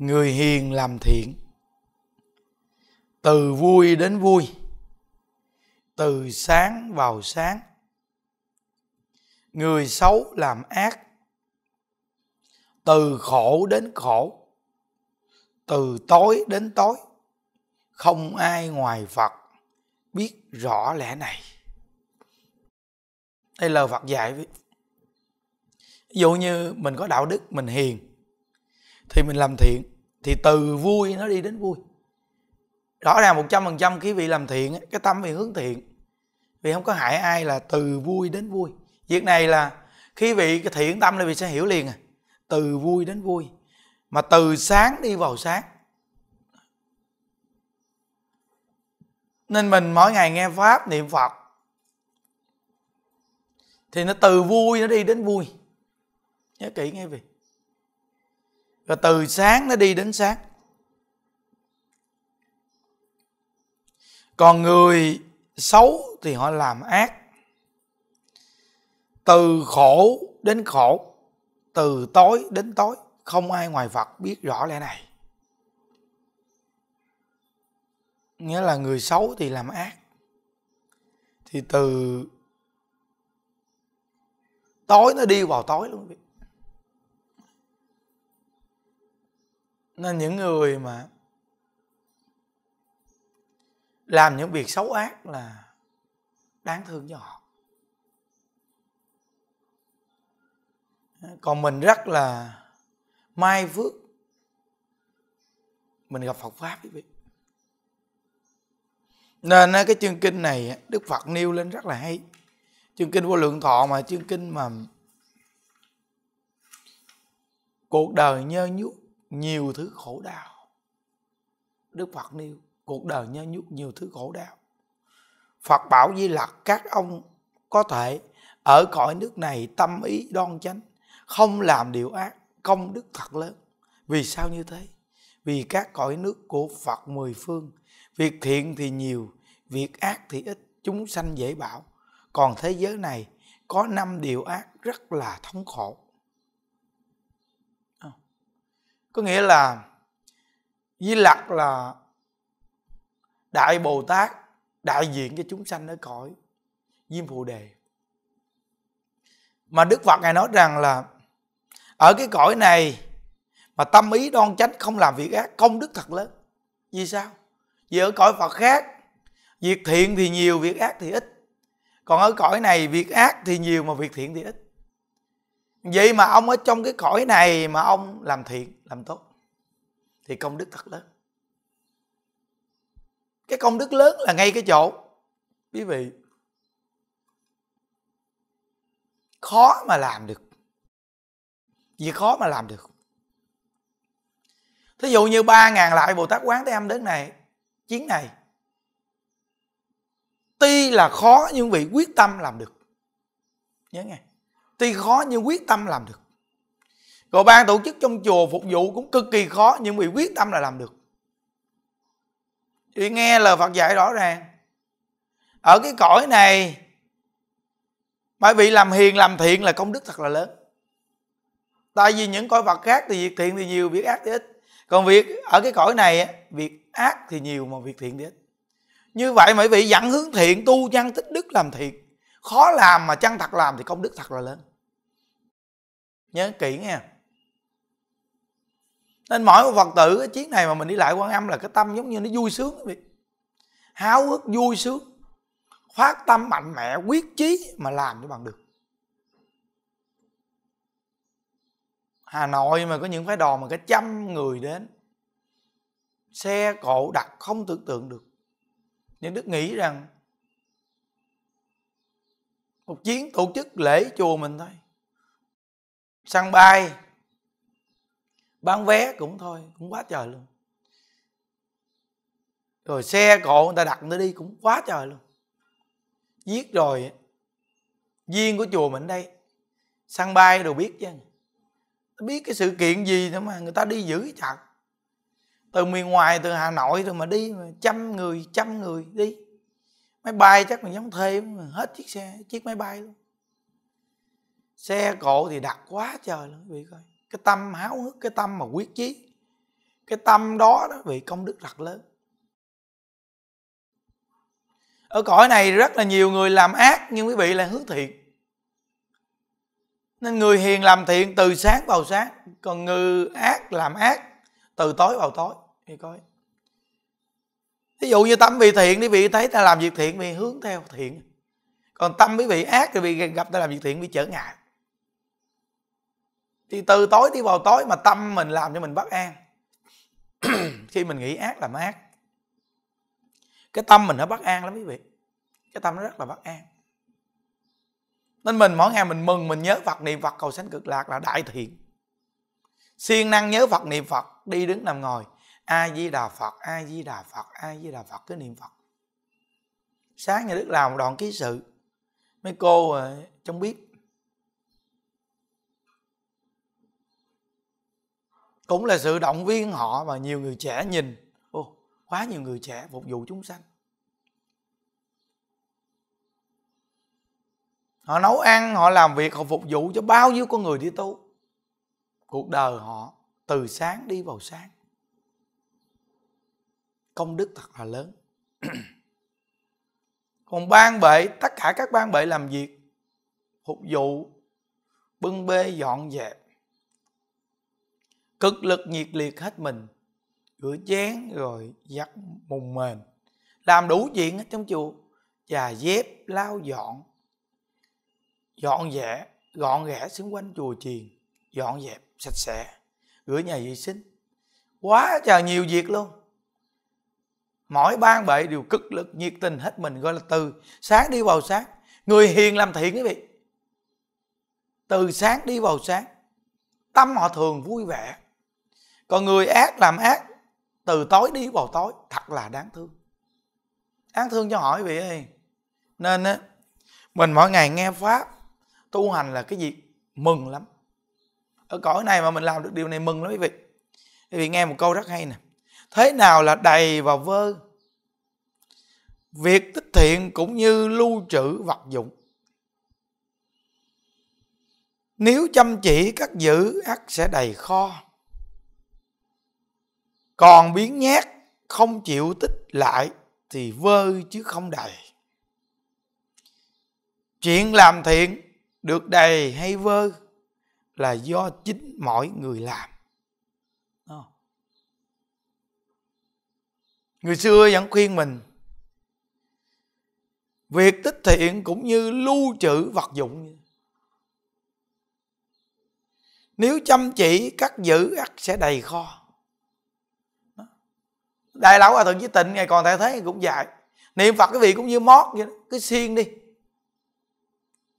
người hiền làm thiện từ vui đến vui từ sáng vào sáng người xấu làm ác từ khổ đến khổ từ tối đến tối không ai ngoài phật biết rõ lẽ này đây là phật dạy ví dụ như mình có đạo đức mình hiền thì mình làm thiện thì từ vui nó đi đến vui rõ ràng một trăm phần trăm khi vị làm thiện cái tâm vì hướng thiện vì không có hại ai là từ vui đến vui việc này là khi vị cái thiện tâm là vị sẽ hiểu liền à từ vui đến vui mà từ sáng đi vào sáng nên mình mỗi ngày nghe pháp niệm phật thì nó từ vui nó đi đến vui nhớ kỹ nghe vị và từ sáng nó đi đến sáng còn người xấu thì họ làm ác từ khổ đến khổ từ tối đến tối không ai ngoài phật biết rõ lẽ này nghĩa là người xấu thì làm ác thì từ tối nó đi vào tối luôn nên những người mà làm những việc xấu ác là đáng thương cho họ còn mình rất là mai phước mình gặp Phật pháp quý vị nên cái chương kinh này Đức Phật nêu lên rất là hay chương kinh vô lượng thọ mà chương kinh mà cuộc đời nhơ nhuốc nhiều thứ khổ đau đức phật nêu cuộc đời nhớ nhúc nhiều thứ khổ đau phật bảo di lặc các ông có thể ở cõi nước này tâm ý đoan chánh không làm điều ác công đức thật lớn vì sao như thế vì các cõi nước của phật mười phương việc thiện thì nhiều việc ác thì ít chúng sanh dễ bảo còn thế giới này có năm điều ác rất là thống khổ có nghĩa là di lặc là đại bồ tát đại diện cho chúng sanh ở cõi diêm phù đề mà đức phật ngài nói rằng là ở cái cõi này mà tâm ý đoan chánh không làm việc ác công đức thật lớn vì sao vì ở cõi phật khác việc thiện thì nhiều việc ác thì ít còn ở cõi này việc ác thì nhiều mà việc thiện thì ít vậy mà ông ở trong cái cõi này mà ông làm thiện làm tốt thì công đức thật lớn cái công đức lớn là ngay cái chỗ quý vị khó mà làm được vì khó mà làm được thí dụ như ba ngàn lại bồ tát quán thế âm đến này chiến này tuy là khó nhưng vị quyết tâm làm được nhớ nghe tuy khó nhưng quyết tâm làm được rồi ban tổ chức trong chùa phục vụ cũng cực kỳ khó nhưng bị quyết tâm là làm được chị nghe lời phật dạy rõ ràng ở cái cõi này bởi vì làm hiền làm thiện là công đức thật là lớn tại vì những cõi phật khác thì việc thiện thì nhiều việc ác thì ít còn việc ở cái cõi này việc ác thì nhiều mà việc thiện thì ít như vậy mấy vị dẫn hướng thiện tu chăng tích đức làm thiện khó làm mà chăng thật làm thì công đức thật là lớn nhớ kỹ nha nên mỗi một phật tử cái chiến này mà mình đi lại quan âm là cái tâm giống như nó vui sướng vậy háo hức vui sướng phát tâm mạnh mẽ quyết chí mà làm cho bằng được Hà Nội mà có những phái đò mà cái trăm người đến Xe cộ đặt không tưởng tượng được Nhưng Đức nghĩ rằng Một chiến tổ chức lễ chùa mình thôi sân bay bán vé cũng thôi cũng quá trời luôn rồi xe cộ người ta đặt người đi cũng quá trời luôn giết rồi viên của chùa mình đây sân bay đồ biết chứ biết cái sự kiện gì nữa mà người ta đi dữ chặt từ miền ngoài từ hà nội rồi mà đi mà trăm người trăm người đi máy bay chắc mình giống thuê hết chiếc xe chiếc máy bay luôn xe cộ thì đặt quá trời luôn quý vị coi cái tâm háo hức cái tâm mà quyết chí cái tâm đó đó vì công đức rất lớn ở cõi này rất là nhiều người làm ác nhưng quý vị là hướng thiện nên người hiền làm thiện từ sáng vào sáng còn người ác làm ác từ tối vào tối thì coi ví dụ như tâm vị thiện thì vị thấy ta làm việc thiện vì hướng theo thiện còn tâm quý vị ác thì bị gặp ta làm việc thiện bị trở ngại thì từ tối đi vào tối mà tâm mình làm cho mình bất an khi mình nghĩ ác làm ác cái tâm mình nó bất an lắm quý vị cái tâm nó rất là bất an nên mình mỗi ngày mình mừng mình nhớ phật niệm phật cầu sanh cực lạc là đại thiện siêng năng nhớ phật niệm phật đi đứng nằm ngồi a di đà phật a di đà phật a di đà phật cứ niệm phật sáng nhà đức làm một đoạn ký sự mấy cô ờ, trong biết cũng là sự động viên họ và nhiều người trẻ nhìn ô quá nhiều người trẻ phục vụ chúng sanh họ nấu ăn họ làm việc họ phục vụ cho bao nhiêu con người đi tu cuộc đời họ từ sáng đi vào sáng công đức thật là lớn còn ban bệ tất cả các ban bệ làm việc phục vụ bưng bê dọn dẹp cực lực nhiệt liệt hết mình rửa chén rồi giặt mùng mền làm đủ chuyện ở trong chùa và dép lau dọn dọn dẹp gọn ghẽ xung quanh chùa chiền dọn dẹp sạch sẽ rửa nhà vệ sinh quá trời nhiều việc luôn mỗi ban bệ đều cực lực nhiệt tình hết mình gọi là từ sáng đi vào sáng người hiền làm thiện quý vị từ sáng đi vào sáng tâm họ thường vui vẻ còn người ác làm ác từ tối đi vào tối thật là đáng thương đáng thương cho hỏi vị ơi nên á mình mỗi ngày nghe pháp tu hành là cái gì mừng lắm ở cõi này mà mình làm được điều này mừng lắm quý vị quý vị nghe một câu rất hay nè thế nào là đầy và vơ việc tích thiện cũng như lưu trữ vật dụng nếu chăm chỉ các giữ ắt sẽ đầy kho còn biến nhát không chịu tích lại thì vơi chứ không đầy chuyện làm thiện được đầy hay vơ là do chính mỗi người làm người xưa vẫn khuyên mình việc tích thiện cũng như lưu trữ vật dụng nếu chăm chỉ cắt giữ ắt sẽ đầy kho đại lão hòa thượng với tịnh ngày còn tại thế cũng dạy niệm phật cái vị cũng như mót vậy đó cứ siêng đi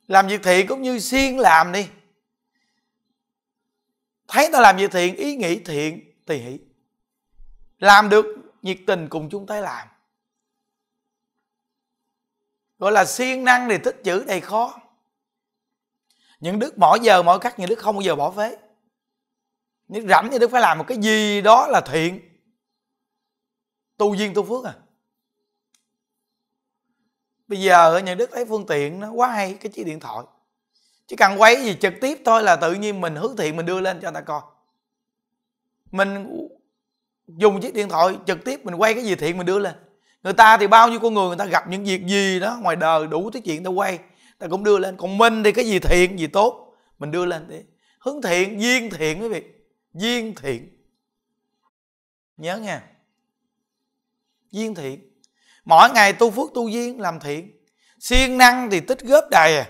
làm việc thiện cũng như siêng làm đi thấy ta làm việc thiện ý nghĩ thiện thì hỷ làm được nhiệt tình cùng chúng ta làm gọi là siêng năng thì thích chữ đầy khó những đức mỗi giờ mỗi khắc những đức không bao giờ bỏ phế những rảnh thì đức phải làm một cái gì đó là thiện tu duyên tu phước à bây giờ ở nhà đức lấy phương tiện nó quá hay cái chiếc điện thoại chỉ cần quay gì trực tiếp thôi là tự nhiên mình hướng thiện mình đưa lên cho người ta coi mình dùng chiếc điện thoại trực tiếp mình quay cái gì thiện mình đưa lên người ta thì bao nhiêu con người người ta gặp những việc gì đó ngoài đời đủ thứ chuyện ta quay ta cũng đưa lên còn mình thì cái gì thiện gì tốt mình đưa lên đi hướng thiện duyên thiện quý vị duyên thiện nhớ nha duyên thiện mỗi ngày tu phước tu duyên làm thiện siêng năng thì tích góp đầy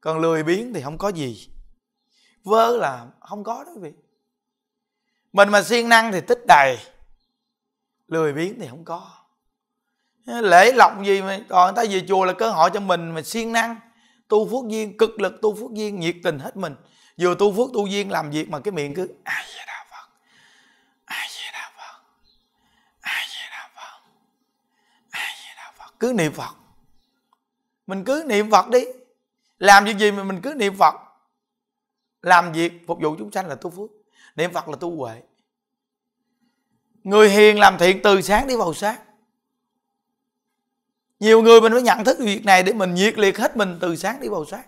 còn lười biếng thì không có gì vơ là không có đó quý vị mình mà siêng năng thì tích đầy lười biếng thì không có lễ lọc gì mà còn người ta về chùa là cơ hội cho mình mà siêng năng tu phước duyên cực lực tu phước duyên nhiệt tình hết mình vừa tu phước tu duyên làm việc mà cái miệng cứ ai vậy đó cứ niệm phật mình cứ niệm phật đi làm việc gì mà mình cứ niệm phật làm việc phục vụ chúng sanh là tu phước niệm phật là tu huệ người hiền làm thiện từ sáng đi vào sáng nhiều người mình phải nhận thức việc này để mình nhiệt liệt hết mình từ sáng đi vào sáng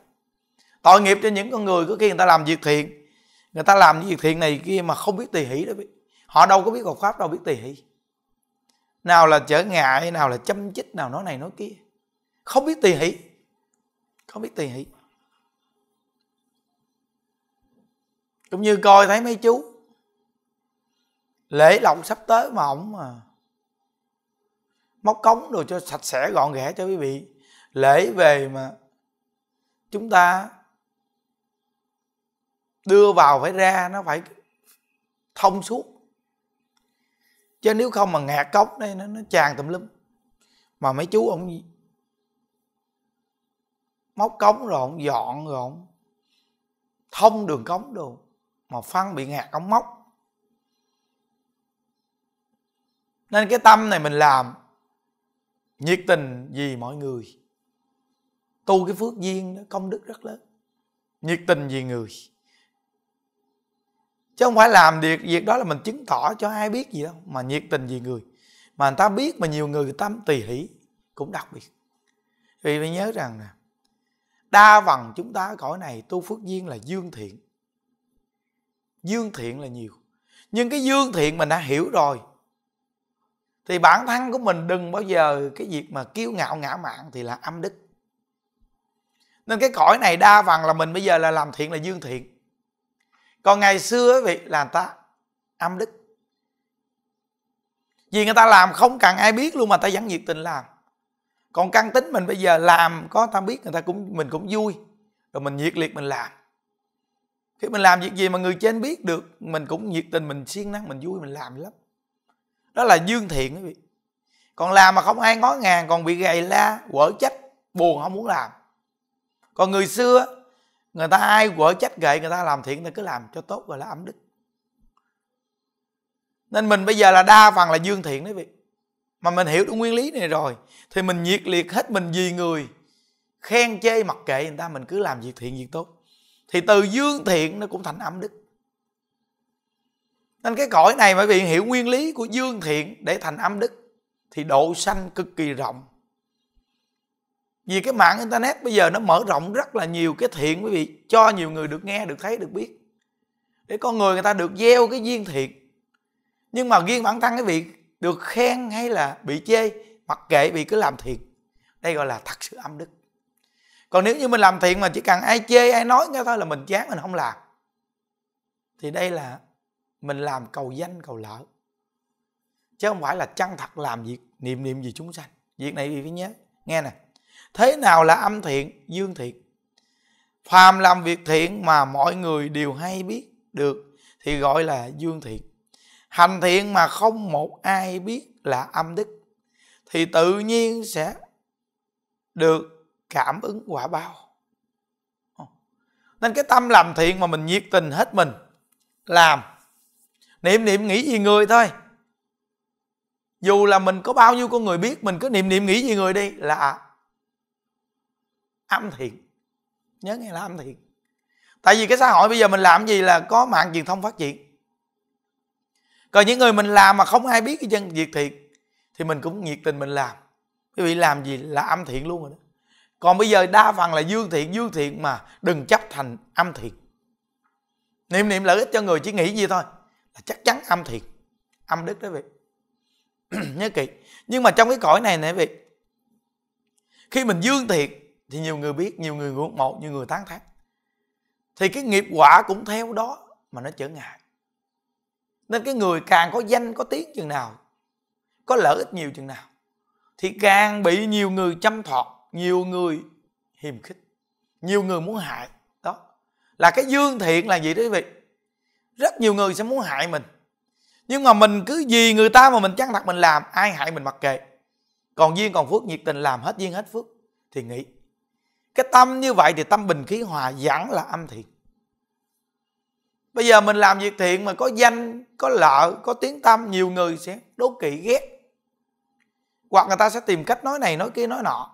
tội nghiệp cho những con người có khi người ta làm việc thiện người ta làm việc thiện này kia mà không biết tỳ hỷ đó biết họ đâu có biết Phật pháp đâu biết tỳ hỷ nào là trở ngại nào là châm chích nào nói này nói kia không biết tùy hỷ không biết tùy hỷ cũng như coi thấy mấy chú lễ lộng sắp tới mà ổng mà móc cống đồ cho sạch sẽ gọn ghẽ cho quý vị lễ về mà chúng ta đưa vào phải ra nó phải thông suốt chứ nếu không mà ngạt cốc đây nó, nó tràn tùm lum mà mấy chú ông móc cống rồi ông dọn rồi ông thông đường cống đồ mà phân bị ngạt cống móc nên cái tâm này mình làm nhiệt tình vì mọi người tu cái phước duyên đó công đức rất lớn nhiệt tình vì người chứ không phải làm việc việc đó là mình chứng tỏ cho ai biết gì đâu mà nhiệt tình vì người mà người ta biết mà nhiều người người ta tùy hỷ cũng đặc biệt vì phải nhớ rằng nè đa phần chúng ta ở cõi này tu phước duyên là dương thiện dương thiện là nhiều nhưng cái dương thiện mình đã hiểu rồi thì bản thân của mình đừng bao giờ cái việc mà kiêu ngạo ngã mạn thì là âm đức nên cái cõi này đa phần là mình bây giờ là làm thiện là dương thiện còn ngày xưa vị là người ta âm đức vì người ta làm không cần ai biết luôn mà ta vẫn nhiệt tình làm còn căn tính mình bây giờ làm có ta biết người ta cũng mình cũng vui rồi mình nhiệt liệt mình làm khi mình làm việc gì mà người trên biết được mình cũng nhiệt tình mình siêng năng mình vui mình làm lắm đó là dương thiện quý vị còn làm mà không ai ngó ngàng còn bị gầy la quở trách buồn không muốn làm còn người xưa người ta ai gọi trách gậy người ta làm thiện người ta cứ làm cho tốt rồi là ẩm đức nên mình bây giờ là đa phần là dương thiện đấy vị mà mình hiểu đúng nguyên lý này rồi thì mình nhiệt liệt hết mình vì người khen chê mặc kệ người ta mình cứ làm việc thiện việc tốt thì từ dương thiện nó cũng thành ẩm đức nên cái cõi này bởi vì hiểu nguyên lý của dương thiện để thành âm đức thì độ sanh cực kỳ rộng vì cái mạng internet bây giờ nó mở rộng rất là nhiều cái thiện quý vị cho nhiều người được nghe được thấy được biết để con người người ta được gieo cái duyên thiện nhưng mà riêng bản thân cái việc được khen hay là bị chê mặc kệ bị cứ làm thiện đây gọi là thật sự âm đức còn nếu như mình làm thiện mà chỉ cần ai chê ai nói nghe thôi là mình chán mình không làm thì đây là mình làm cầu danh cầu lợi chứ không phải là chân thật làm việc niệm niệm gì chúng sanh việc này thì phải nhớ nghe nè thế nào là âm thiện dương thiện phàm làm việc thiện mà mọi người đều hay biết được thì gọi là dương thiện hành thiện mà không một ai biết là âm đức thì tự nhiên sẽ được cảm ứng quả bao nên cái tâm làm thiện mà mình nhiệt tình hết mình làm niệm niệm nghĩ gì người thôi dù là mình có bao nhiêu con người biết mình cứ niệm niệm nghĩ gì người đi là âm thiện nhớ nghe là âm thiện tại vì cái xã hội bây giờ mình làm gì là có mạng truyền thông phát triển còn những người mình làm mà không ai biết cái chân việc thiện thì mình cũng nhiệt tình mình làm quý vị làm gì là âm thiện luôn rồi đó còn bây giờ đa phần là dương thiện dương thiện mà đừng chấp thành âm thiện niệm niệm lợi ích cho người chỉ nghĩ gì thôi là chắc chắn âm thiện âm đức đó vị nhớ kỹ nhưng mà trong cái cõi này nè vị khi mình dương thiện thì nhiều người biết nhiều người ngưỡng mộ nhiều người tán thán thì cái nghiệp quả cũng theo đó mà nó trở ngại nên cái người càng có danh có tiếng chừng nào có lợi ích nhiều chừng nào thì càng bị nhiều người chăm thọt nhiều người hiềm khích nhiều người muốn hại đó là cái dương thiện là gì đó quý vị rất nhiều người sẽ muốn hại mình nhưng mà mình cứ gì người ta mà mình chăng đặt mình làm ai hại mình mặc kệ còn duyên còn phước nhiệt tình làm hết duyên hết phước thì nghĩ cái tâm như vậy thì tâm bình khí hòa vẫn là âm thiện bây giờ mình làm việc thiện mà có danh có lợi có tiếng tâm nhiều người sẽ đố kỵ ghét hoặc người ta sẽ tìm cách nói này nói kia nói nọ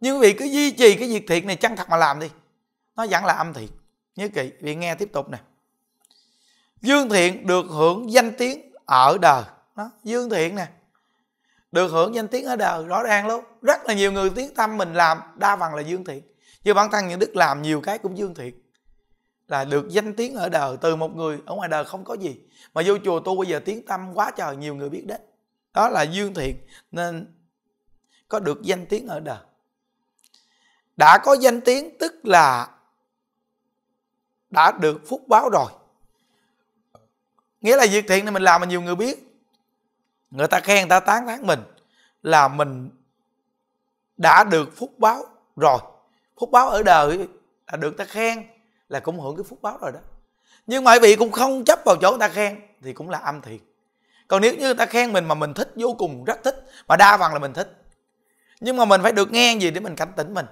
nhưng vì cứ duy trì cái việc thiện này chân thật mà làm đi nó vẫn là âm thiện nhớ kỹ vị nghe tiếp tục nè dương thiện được hưởng danh tiếng ở đời đó, dương thiện nè được hưởng danh tiếng ở đời rõ ràng luôn rất là nhiều người tiếng tâm mình làm đa phần là dương thiện như bản thân những đức làm nhiều cái cũng dương thiện là được danh tiếng ở đời từ một người ở ngoài đời không có gì mà vô chùa tu bây giờ tiếng tâm quá trời nhiều người biết đến đó là dương thiện nên có được danh tiếng ở đời đã có danh tiếng tức là đã được phúc báo rồi nghĩa là việc thiện này mình làm mà nhiều người biết người ta khen người ta tán thán mình là mình đã được phúc báo rồi phúc báo ở đời là được ta khen là cũng hưởng cái phúc báo rồi đó nhưng mà vị cũng không chấp vào chỗ người ta khen thì cũng là âm thiệt còn nếu như người ta khen mình mà mình thích vô cùng rất thích mà đa phần là mình thích nhưng mà mình phải được nghe gì để mình cảnh tỉnh mình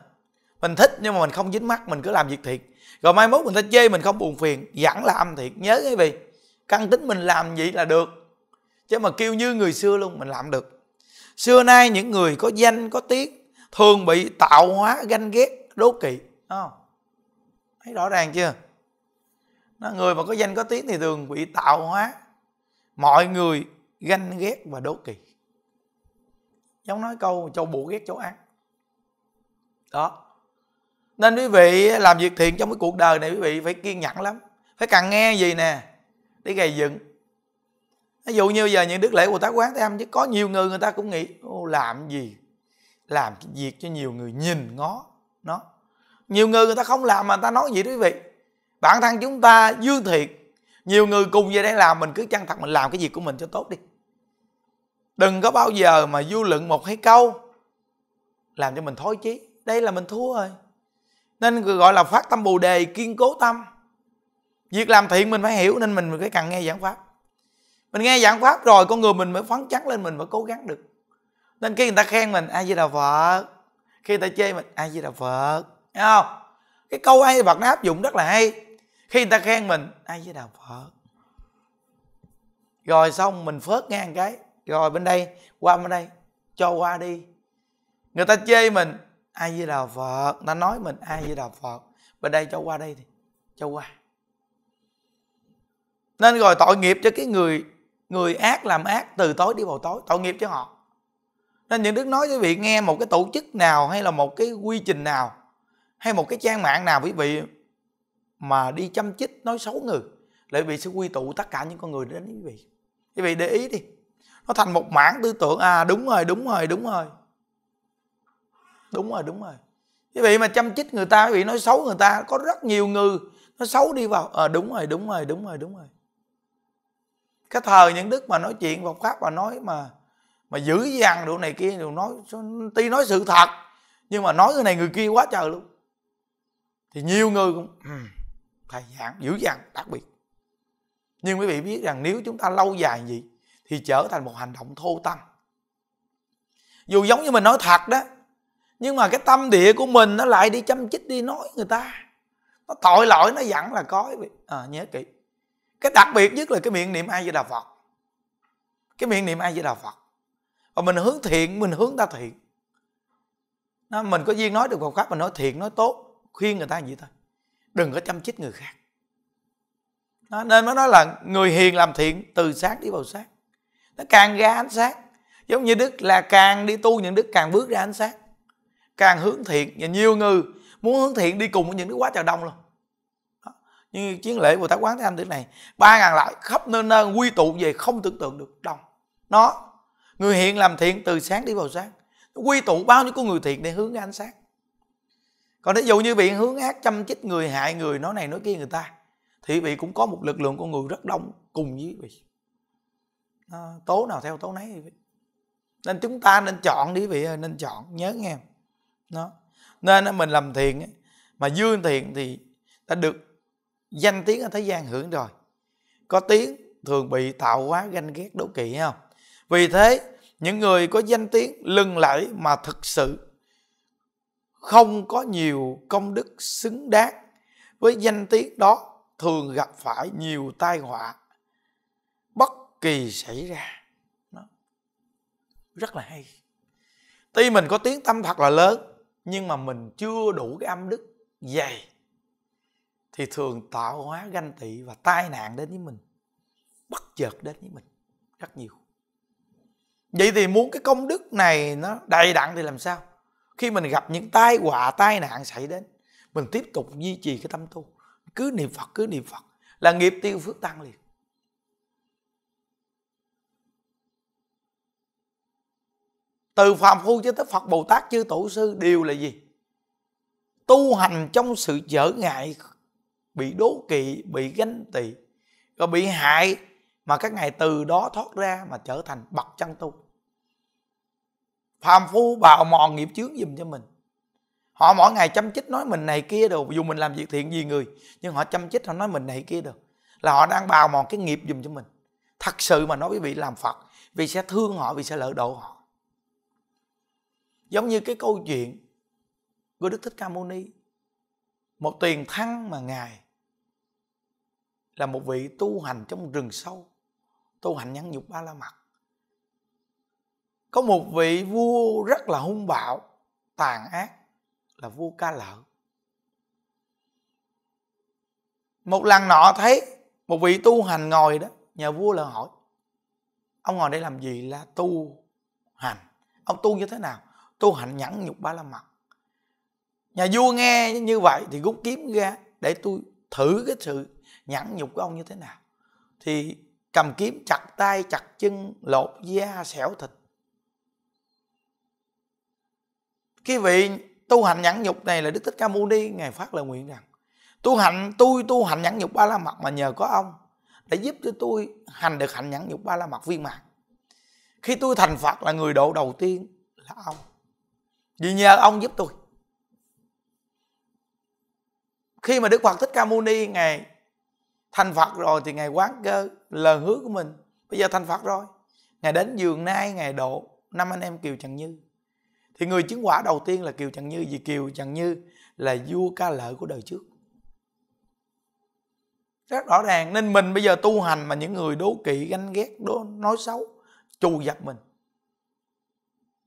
mình thích nhưng mà mình không dính mắt mình cứ làm việc thiệt rồi mai mốt người ta chê mình không buồn phiền vẫn là âm thiệt nhớ cái vị căn tính mình làm gì là được chứ mà kêu như người xưa luôn mình làm được xưa nay những người có danh có tiếng thường bị tạo hóa ganh ghét đố kỵ không thấy rõ ràng chưa nó người mà có danh có tiếng thì thường bị tạo hóa mọi người ganh ghét và đố kỵ giống nói câu châu bổ ghét châu ăn đó nên quý vị làm việc thiện trong cái cuộc đời này quý vị phải kiên nhẫn lắm phải càng nghe gì nè để gầy dựng ví dụ như giờ những đức lễ của tá quán thế âm chứ có nhiều người người ta cũng nghĩ Ô, làm gì làm cái việc cho nhiều người nhìn ngó nó nhiều người người ta không làm mà người ta nói gì đó quý vị bản thân chúng ta dương thiệt nhiều người cùng về đây làm mình cứ chân thật mình làm cái việc của mình cho tốt đi đừng có bao giờ mà du luận một hai câu làm cho mình thối chí đây là mình thua rồi nên gọi là phát tâm bồ đề kiên cố tâm việc làm thiện mình phải hiểu nên mình mới cần nghe giảng pháp mình nghe giảng pháp rồi con người mình mới phấn chấn lên mình mới cố gắng được nên khi người ta khen mình ai di đà phật khi người ta chê mình ai di đà phật Thấy không cái câu ai phật nó áp dụng rất là hay khi người ta khen mình ai di đà phật rồi xong mình phớt ngang cái rồi bên đây qua bên đây cho qua đi người ta chê mình ai di đà phật người ta nói mình ai di đà phật bên đây cho qua đây thì cho qua nên rồi tội nghiệp cho cái người người ác làm ác từ tối đi vào tối tội nghiệp cho họ nên những đức nói với vị nghe một cái tổ chức nào hay là một cái quy trình nào hay một cái trang mạng nào quý vị mà đi chăm chích nói xấu người lại quý vị sẽ quy tụ tất cả những con người đến quý vị quý vị để ý đi nó thành một mảng tư tưởng à đúng rồi đúng rồi đúng rồi đúng rồi đúng rồi quý vị mà chăm chích người ta quý vị nói xấu người ta có rất nhiều người nó xấu đi vào ờ à, đúng rồi đúng rồi đúng rồi đúng rồi cái thời những đức mà nói chuyện Phật pháp mà nói mà mà dữ dằn đồ này kia đồ nói tuy nói sự thật nhưng mà nói người này người kia quá trời luôn thì nhiều người cũng thầy giảng dữ dằn đặc biệt nhưng quý vị biết rằng nếu chúng ta lâu dài gì thì trở thành một hành động thô tâm dù giống như mình nói thật đó nhưng mà cái tâm địa của mình nó lại đi chăm chích đi nói người ta nó tội lỗi nó dặn là có à, nhớ kỹ cái đặc biệt nhất là cái miệng niệm ai với đà phật cái miệng niệm ai với đà phật và mình hướng thiện mình hướng ta thiện nó, mình có duyên nói được Phật khác mình nói thiện nói tốt khuyên người ta vậy thôi đừng có chăm chích người khác nó, nên mới nói là người hiền làm thiện từ sáng đi vào sáng nó càng ra ánh sáng giống như đức là càng đi tu những đức càng bước ra ánh sáng càng hướng thiện và nhiều người muốn hướng thiện đi cùng với những đức quá trời đông luôn như chiến lễ Bồ Tát Quán Thế anh thế này ba ngàn lại khắp nơi nơi quy tụ về không tưởng tượng được đông nó người hiện làm thiện từ sáng đi vào sáng quy tụ bao nhiêu con người thiện để hướng ánh sáng còn ví dụ như bị hướng ác chăm chích người hại người nói này nói kia người ta thì vị cũng có một lực lượng con người rất đông cùng với vị à, tố nào theo tố nấy vị nên chúng ta nên chọn đi vị ơi nên chọn nhớ nghe nó nên mình làm thiện mà dương thiện thì ta được danh tiếng ở thế gian hưởng rồi có tiếng thường bị tạo hóa ganh ghét đố kỵ không vì thế những người có danh tiếng lừng lẫy mà thực sự không có nhiều công đức xứng đáng với danh tiếng đó thường gặp phải nhiều tai họa bất kỳ xảy ra rất là hay tuy mình có tiếng tâm thật là lớn nhưng mà mình chưa đủ cái âm đức dày thì thường tạo hóa ganh tị và tai nạn đến với mình bất chợt đến với mình rất nhiều vậy thì muốn cái công đức này nó đầy đặn thì làm sao khi mình gặp những tai họa tai nạn xảy đến mình tiếp tục duy trì cái tâm tu cứ niệm phật cứ niệm phật là nghiệp tiêu phước tăng liền từ phàm phu cho tới phật bồ tát chư tổ sư đều là gì tu hành trong sự trở ngại bị đố kỵ bị ganh tị rồi bị hại mà các ngài từ đó thoát ra mà trở thành bậc chân tu phàm phu bào mòn nghiệp chướng dùm cho mình họ mỗi ngày chăm chích nói mình này kia đồ dù mình làm việc thiện gì người nhưng họ chăm chích họ nói mình này kia đồ là họ đang bào mòn cái nghiệp dùm cho mình thật sự mà nói với vị làm phật vì sẽ thương họ vì sẽ lợi độ họ giống như cái câu chuyện của đức thích ca mâu ni một tiền thăng mà ngài là một vị tu hành trong rừng sâu tu hành nhắn nhục ba la mật có một vị vua rất là hung bạo tàn ác là vua ca lợi một lần nọ thấy một vị tu hành ngồi đó nhà vua là hỏi ông ngồi đây làm gì là tu hành ông tu như thế nào tu hành nhẫn nhục ba la mật nhà vua nghe như vậy thì rút kiếm ra để tôi thử cái sự nhẫn nhục của ông như thế nào thì cầm kiếm chặt tay chặt chân lột da xẻo thịt cái vị tu hành nhẫn nhục này là đức thích ca mâu ni ngài phát lời nguyện rằng tu hành tôi tu hành nhẫn nhục ba la mật mà nhờ có ông để giúp cho tôi hành được hành nhẫn nhục ba la mật viên mãn khi tôi thành phật là người độ đầu tiên là ông vì nhờ ông giúp tôi khi mà đức phật thích ca mâu ni ngài thành phật rồi thì ngài quán cơ lời hứa của mình bây giờ thành phật rồi ngài đến giường nay ngài độ năm anh em kiều trần như thì người chứng quả đầu tiên là kiều trần như vì kiều trần như là vua ca lợi của đời trước rất rõ ràng nên mình bây giờ tu hành mà những người đố kỵ ganh ghét đố nói xấu trù dập mình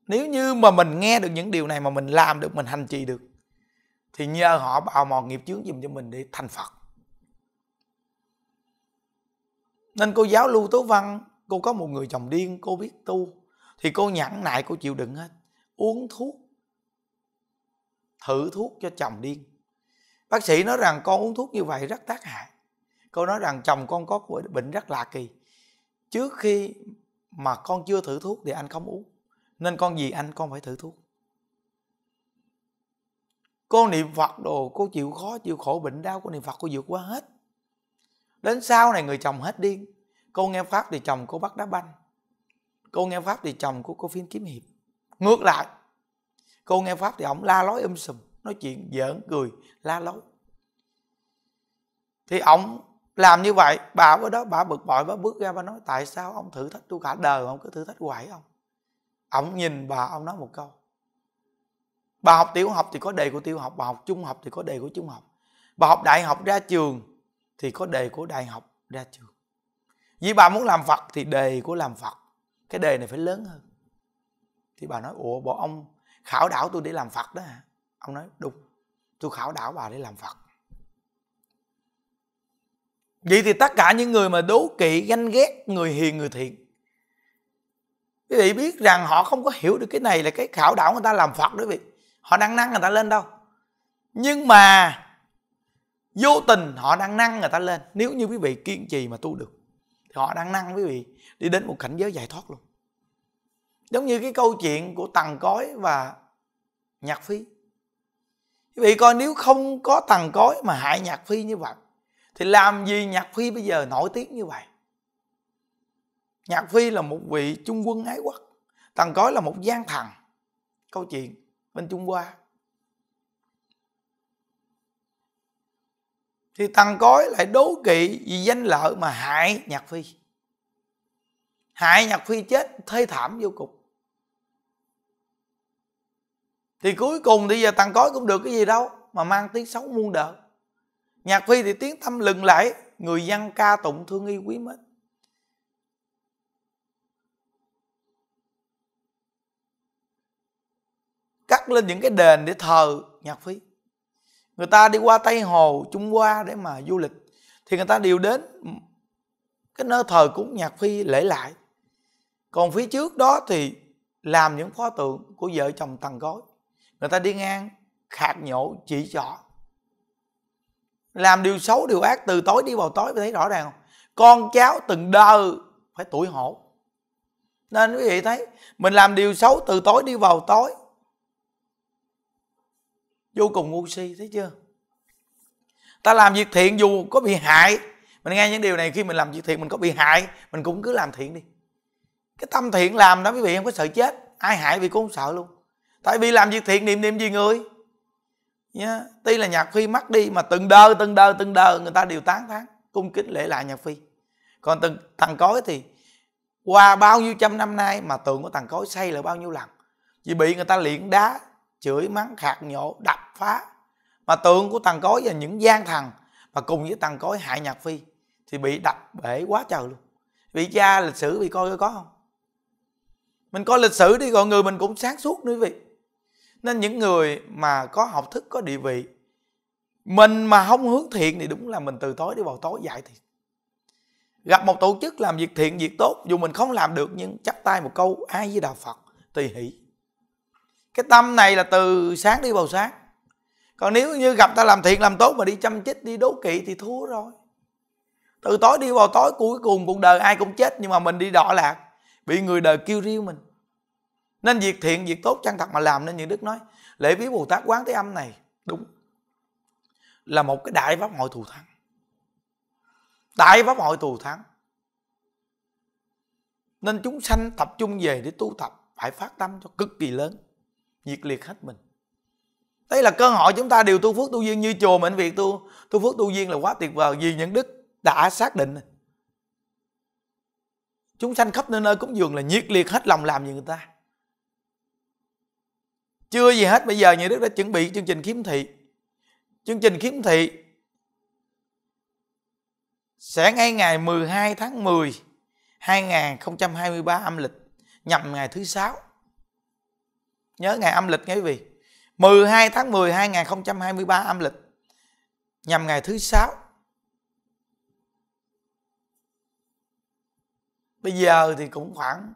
nếu như mà mình nghe được những điều này mà mình làm được mình hành trì được thì nhờ họ bào mòn nghiệp chướng giùm cho mình để thành phật nên cô giáo lưu tố văn cô có một người chồng điên cô biết tu thì cô nhẫn nại cô chịu đựng hết uống thuốc thử thuốc cho chồng điên bác sĩ nói rằng con uống thuốc như vậy rất tác hại cô nói rằng chồng con có bệnh rất lạ kỳ trước khi mà con chưa thử thuốc thì anh không uống nên con gì anh con phải thử thuốc cô niệm phật đồ cô chịu khó chịu khổ bệnh đau cô niệm phật cô vượt qua hết đến sau này người chồng hết điên cô nghe pháp thì chồng cô bắt đá banh cô nghe pháp thì chồng của cô phim kiếm hiệp ngược lại cô nghe pháp thì ổng la lối um sùm nói chuyện giỡn cười la lối thì ổng làm như vậy bà ở đó bà bực bội bà bước ra bà nói tại sao ông thử thách tôi cả đời ông cứ thử thách hoài ông ổng nhìn bà ông nói một câu bà học tiểu học thì có đề của tiểu học bà học trung học thì có đề của trung học bà học đại học ra trường thì có đề của đại học ra trường vì bà muốn làm phật thì đề của làm phật cái đề này phải lớn hơn thì bà nói ủa bộ ông khảo đảo tôi để làm phật đó hả ông nói đúng tôi khảo đảo bà để làm phật vậy thì tất cả những người mà đố kỵ ganh ghét người hiền người thiện quý vị biết rằng họ không có hiểu được cái này là cái khảo đảo người ta làm phật đó quý vị họ đang năng người ta lên đâu nhưng mà vô tình họ đang năng người ta lên nếu như quý vị kiên trì mà tu được thì họ đang năng quý vị đi đến một cảnh giới giải thoát luôn giống như cái câu chuyện của tầng cói và nhạc phi quý vị coi nếu không có tầng cói mà hại nhạc phi như vậy thì làm gì nhạc phi bây giờ nổi tiếng như vậy nhạc phi là một vị trung quân ái quốc tầng cói là một gian thần câu chuyện bên trung hoa thì thằng cói lại đố kỵ vì danh lợi mà hại nhạc phi hại nhạc phi chết thê thảm vô cùng thì cuối cùng thì giờ thằng cói cũng được cái gì đâu mà mang tiếng xấu muôn đời nhạc phi thì tiếng tâm lừng lẫy người dân ca tụng thương y quý mến cắt lên những cái đền để thờ nhạc phi người ta đi qua tây hồ trung hoa để mà du lịch thì người ta đều đến cái nơi thờ cúng nhạc phi lễ lại còn phía trước đó thì làm những pho tượng của vợ chồng tầng gối người ta đi ngang khạc nhổ chỉ trỏ làm điều xấu điều ác từ tối đi vào tối thấy rõ ràng không con cháu từng đời phải tuổi hổ nên quý vị thấy mình làm điều xấu từ tối đi vào tối vô cùng ngu si thấy chưa ta làm việc thiện dù có bị hại mình nghe những điều này khi mình làm việc thiện mình có bị hại mình cũng cứ làm thiện đi cái tâm thiện làm đó quý vị không có sợ chết ai hại vì cũng không sợ luôn tại vì làm việc thiện niệm niệm gì người nhá tuy là nhạc phi mất đi mà từng đơ từng đơ từng đơ người ta đều tán thán cung kính lễ lại nhạc phi còn từng thằng cối thì qua bao nhiêu trăm năm nay mà tượng của thằng cối xây là bao nhiêu lần vì bị người ta luyện đá chửi mắng khạc nhổ đập phá mà tượng của tàng cối và những gian thần mà cùng với tàng cối hại nhạc phi thì bị đập bể quá trời luôn bị cha lịch sử bị coi có không mình coi lịch sử đi gọi người mình cũng sáng suốt nữa quý vị nên những người mà có học thức có địa vị mình mà không hướng thiện thì đúng là mình từ tối đi vào tối dạy thiệt gặp một tổ chức làm việc thiện việc tốt dù mình không làm được nhưng chắp tay một câu ai với đạo phật tùy hỷ cái tâm này là từ sáng đi vào sáng còn nếu như gặp ta làm thiện làm tốt mà đi chăm chích đi đố kỵ thì thua rồi từ tối đi vào tối cuối cùng cuộc đời ai cũng chết nhưng mà mình đi đọa lạc bị người đời kêu riêu mình nên việc thiện việc tốt chân thật mà làm nên những đức nói lễ viếng bồ tát quán thế âm này đúng là một cái đại pháp hội thù thắng đại pháp hội thù thắng nên chúng sanh tập trung về để tu tập phải phát tâm cho cực kỳ lớn nhiệt liệt hết mình đây là cơ hội chúng ta đều tu phước tu duyên như chùa mình việc tu tu phước tu duyên là quá tuyệt vời vì những đức đã xác định chúng sanh khắp nơi nơi cúng dường là nhiệt liệt hết lòng làm vì người ta chưa gì hết bây giờ nhà đức đã chuẩn bị chương trình khiếm thị chương trình khiếm thị sẽ ngay ngày 12 tháng 10 2023 âm lịch nhằm ngày thứ sáu nhớ ngày âm lịch nghe quý vị 12 tháng 10 2023 âm lịch nhằm ngày thứ sáu bây giờ thì cũng khoảng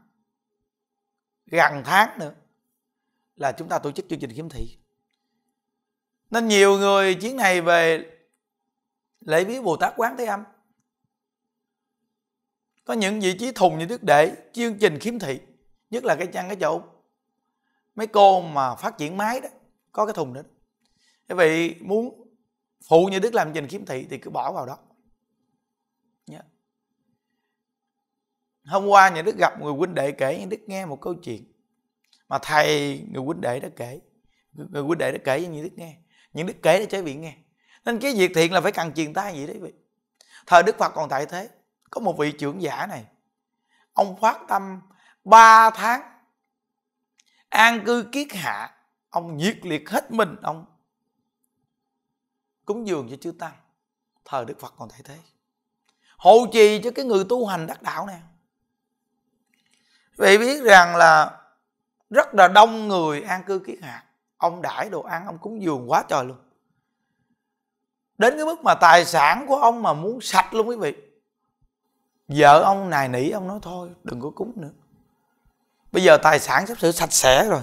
gần tháng nữa là chúng ta tổ chức chương trình kiếm thị nên nhiều người chuyến này về lễ bí bồ tát quán thế âm có những vị trí thùng như đức để chương trình khiếm thị nhất là cái chăn cái chậu mấy cô mà phát triển máy đó có cái thùng đó quý vị muốn phụ như đức làm trình khiếm thị thì cứ bỏ vào đó yeah. hôm qua nhà đức gặp người huynh đệ kể nhà đức nghe một câu chuyện mà thầy người huynh đệ đã kể người huynh đệ đã kể cho nhà đức nghe những đức kể để cho vị nghe nên cái việc thiện là phải cần truyền tay gì đấy vị thời đức phật còn tại thế có một vị trưởng giả này ông phát tâm 3 tháng an cư kiết hạ ông nhiệt liệt hết mình ông cúng dường cho chư tăng thờ đức phật còn thể thế hộ trì cho cái người tu hành đắc đạo nè vậy biết rằng là rất là đông người an cư kiết hạ ông đãi đồ ăn ông cúng dường quá trời luôn đến cái mức mà tài sản của ông mà muốn sạch luôn quý vị vợ ông nài nỉ ông nói thôi đừng có cúng nữa bây giờ tài sản sắp sửa sạch sẽ rồi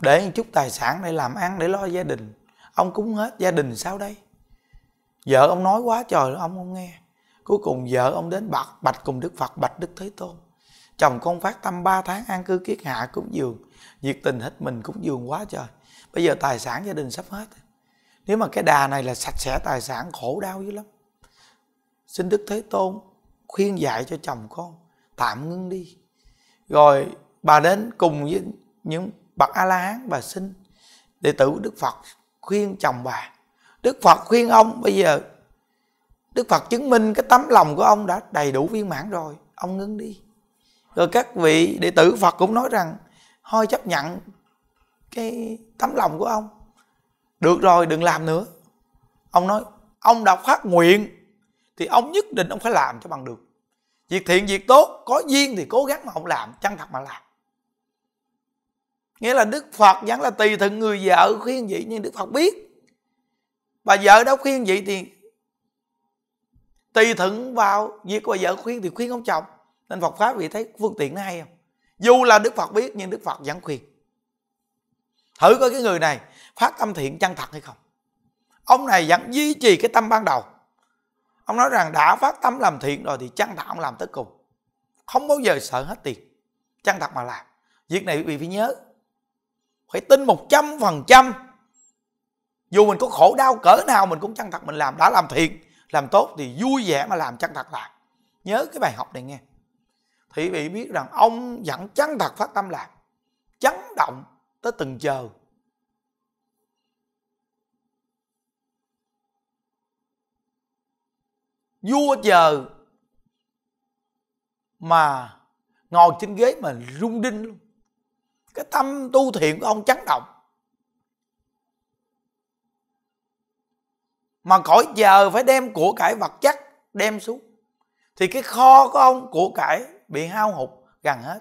để một chút tài sản để làm ăn để lo gia đình ông cúng hết gia đình sao đây vợ ông nói quá trời ông không nghe cuối cùng vợ ông đến bạch bạch cùng đức phật bạch đức thế tôn chồng con phát tâm 3 tháng an cư kiết hạ cúng dường nhiệt tình hết mình cúng dường quá trời bây giờ tài sản gia đình sắp hết nếu mà cái đà này là sạch sẽ tài sản khổ đau dữ lắm xin đức thế tôn khuyên dạy cho chồng con tạm ngưng đi rồi bà đến cùng với những bậc a la hán bà xin đệ tử đức phật khuyên chồng bà đức phật khuyên ông bây giờ đức phật chứng minh cái tấm lòng của ông đã đầy đủ viên mãn rồi ông ngưng đi rồi các vị đệ tử phật cũng nói rằng thôi chấp nhận cái tấm lòng của ông được rồi đừng làm nữa ông nói ông đã phát nguyện thì ông nhất định ông phải làm cho bằng được việc thiện việc tốt có duyên thì cố gắng mà không làm chăng thật mà làm nghĩa là đức phật vẫn là tùy thuận người vợ khuyên vậy nhưng đức phật biết bà vợ đó khuyên vậy thì tùy thuận vào việc bà vợ khuyên thì khuyên ông chồng nên phật pháp vị thấy phương tiện nó hay không dù là đức phật biết nhưng đức phật vẫn khuyên thử coi cái người này phát tâm thiện chân thật hay không ông này vẫn duy trì cái tâm ban đầu ông nói rằng đã phát tâm làm thiện rồi thì chăng thật ông làm tới cùng không bao giờ sợ hết tiền chăng thật mà làm việc này quý vị phải nhớ phải tin một trăm phần trăm dù mình có khổ đau cỡ nào mình cũng chăng thật mình làm đã làm thiện làm tốt thì vui vẻ mà làm chăng thật làm. nhớ cái bài học này nghe thì quý vị biết rằng ông vẫn chăng thật phát tâm làm chấn động tới từng giờ vua chờ mà ngồi trên ghế mà rung đinh luôn cái tâm tu thiện của ông chấn động mà cõi chờ phải đem của cải vật chất đem xuống thì cái kho của ông của cải bị hao hụt gần hết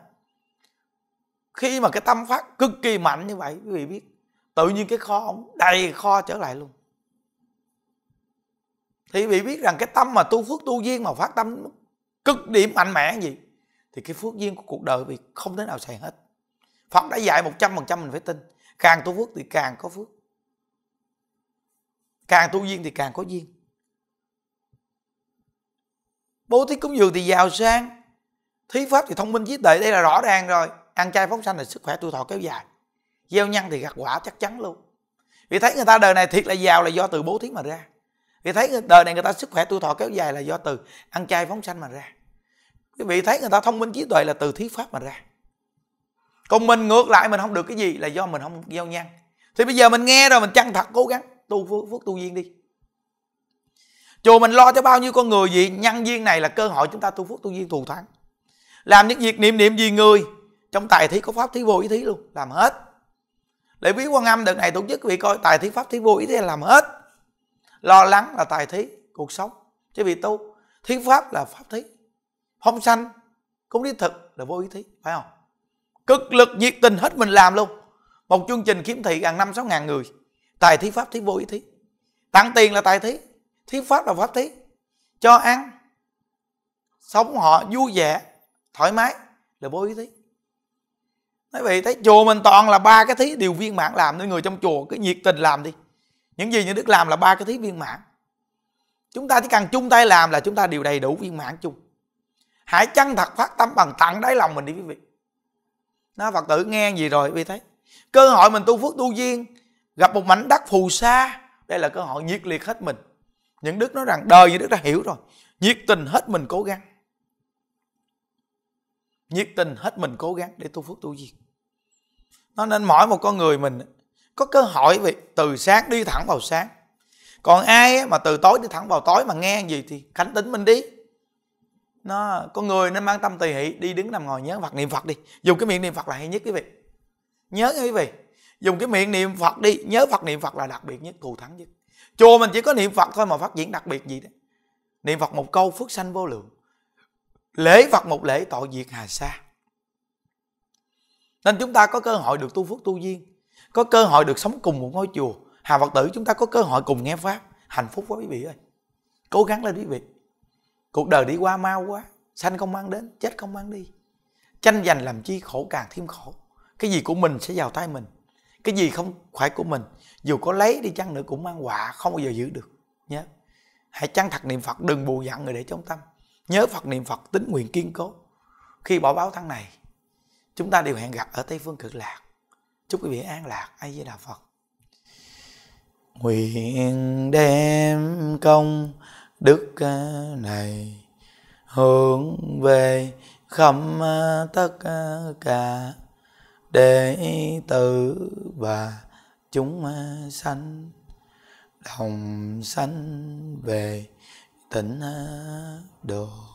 khi mà cái tâm phát cực kỳ mạnh như vậy quý vị biết tự nhiên cái kho ông đầy kho trở lại luôn thì vị biết rằng cái tâm mà tu phước tu duyên mà phát tâm cực điểm mạnh mẽ gì thì cái phước duyên của cuộc đời vì không thể nào xài hết phật đã dạy một trăm phần trăm mình phải tin càng tu phước thì càng có phước càng tu duyên thì càng có duyên bố thí cúng dường thì giàu sang thí pháp thì thông minh trí tuệ đây là rõ ràng rồi ăn chay phóng sanh là sức khỏe tuổi thọ kéo dài gieo nhân thì gặt quả chắc chắn luôn vì thấy người ta đời này thiệt là giàu là do từ bố thí mà ra vì thấy đời này người ta sức khỏe tuổi thọ kéo dài là do từ ăn chay phóng sanh mà ra quý vị thấy người ta thông minh trí tuệ là từ thuyết pháp mà ra còn mình ngược lại mình không được cái gì là do mình không gieo nhân thì bây giờ mình nghe rồi mình chăng thật cố gắng tu phước, phước tu duyên đi chùa mình lo cho bao nhiêu con người gì nhân duyên này là cơ hội chúng ta tu phước tu duyên thù thắng làm những việc niệm niệm gì người trong tài thí có pháp thí vô ý thí luôn làm hết lễ viếng quan âm đợt này tổ chức quý vị coi tài thí pháp thí vô ý thí làm hết lo lắng là tài thí cuộc sống chứ vì tu thí pháp là pháp thí phong sanh cũng đi thực là vô ý thí phải không cực lực nhiệt tình hết mình làm luôn một chương trình kiếm thị gần năm sáu ngàn người tài thí pháp thí vô ý thí tặng tiền là tài thí thí pháp là pháp thí cho ăn sống họ vui vẻ thoải mái là vô ý thí nói vậy thấy chùa mình toàn là ba cái thí điều viên mãn làm nên người trong chùa cứ nhiệt tình làm đi những gì những đức làm là ba cái thiết viên mãn chúng ta chỉ cần chung tay làm là chúng ta đều đầy đủ viên mãn chung hãy chân thật phát tâm bằng tặng đáy lòng mình đi quý vị nó phật tử nghe gì rồi quý thấy cơ hội mình tu phước tu duyên gặp một mảnh đất phù sa đây là cơ hội nhiệt liệt hết mình những đức nói rằng đời như đức đã hiểu rồi nhiệt tình hết mình cố gắng nhiệt tình hết mình cố gắng để tu phước tu duyên nó nên mỗi một con người mình có cơ hội vì từ sáng đi thẳng vào sáng còn ai mà từ tối đi thẳng vào tối mà nghe gì thì khánh tính mình đi nó con người nên mang tâm tùy hỷ đi đứng nằm ngồi nhớ phật niệm phật đi dùng cái miệng niệm phật là hay nhất quý vị nhớ nha quý vị dùng cái miệng niệm phật đi nhớ phật niệm phật là đặc biệt nhất thù thắng nhất chùa mình chỉ có niệm phật thôi mà phát triển đặc biệt gì đấy niệm phật một câu phước sanh vô lượng lễ phật một lễ tội diệt hà sa nên chúng ta có cơ hội được tu phước tu duyên có cơ hội được sống cùng một ngôi chùa hà phật tử chúng ta có cơ hội cùng nghe pháp hạnh phúc quá quý vị ơi cố gắng lên quý vị cuộc đời đi qua mau quá sanh không mang đến chết không mang đi tranh giành làm chi khổ càng thêm khổ cái gì của mình sẽ vào tay mình cái gì không phải của mình dù có lấy đi chăng nữa cũng mang họa không bao giờ giữ được nhé hãy chăng thật niệm phật đừng buồn giận người để trong tâm nhớ phật niệm phật tính nguyện kiên cố khi bỏ báo thân này chúng ta đều hẹn gặp ở tây phương cực lạc chúc quý vị an lạc ai với đạo phật nguyện đem công đức à, này hướng về khắp à, tất à, cả đệ tử và chúng sanh đồng sanh về tỉnh độ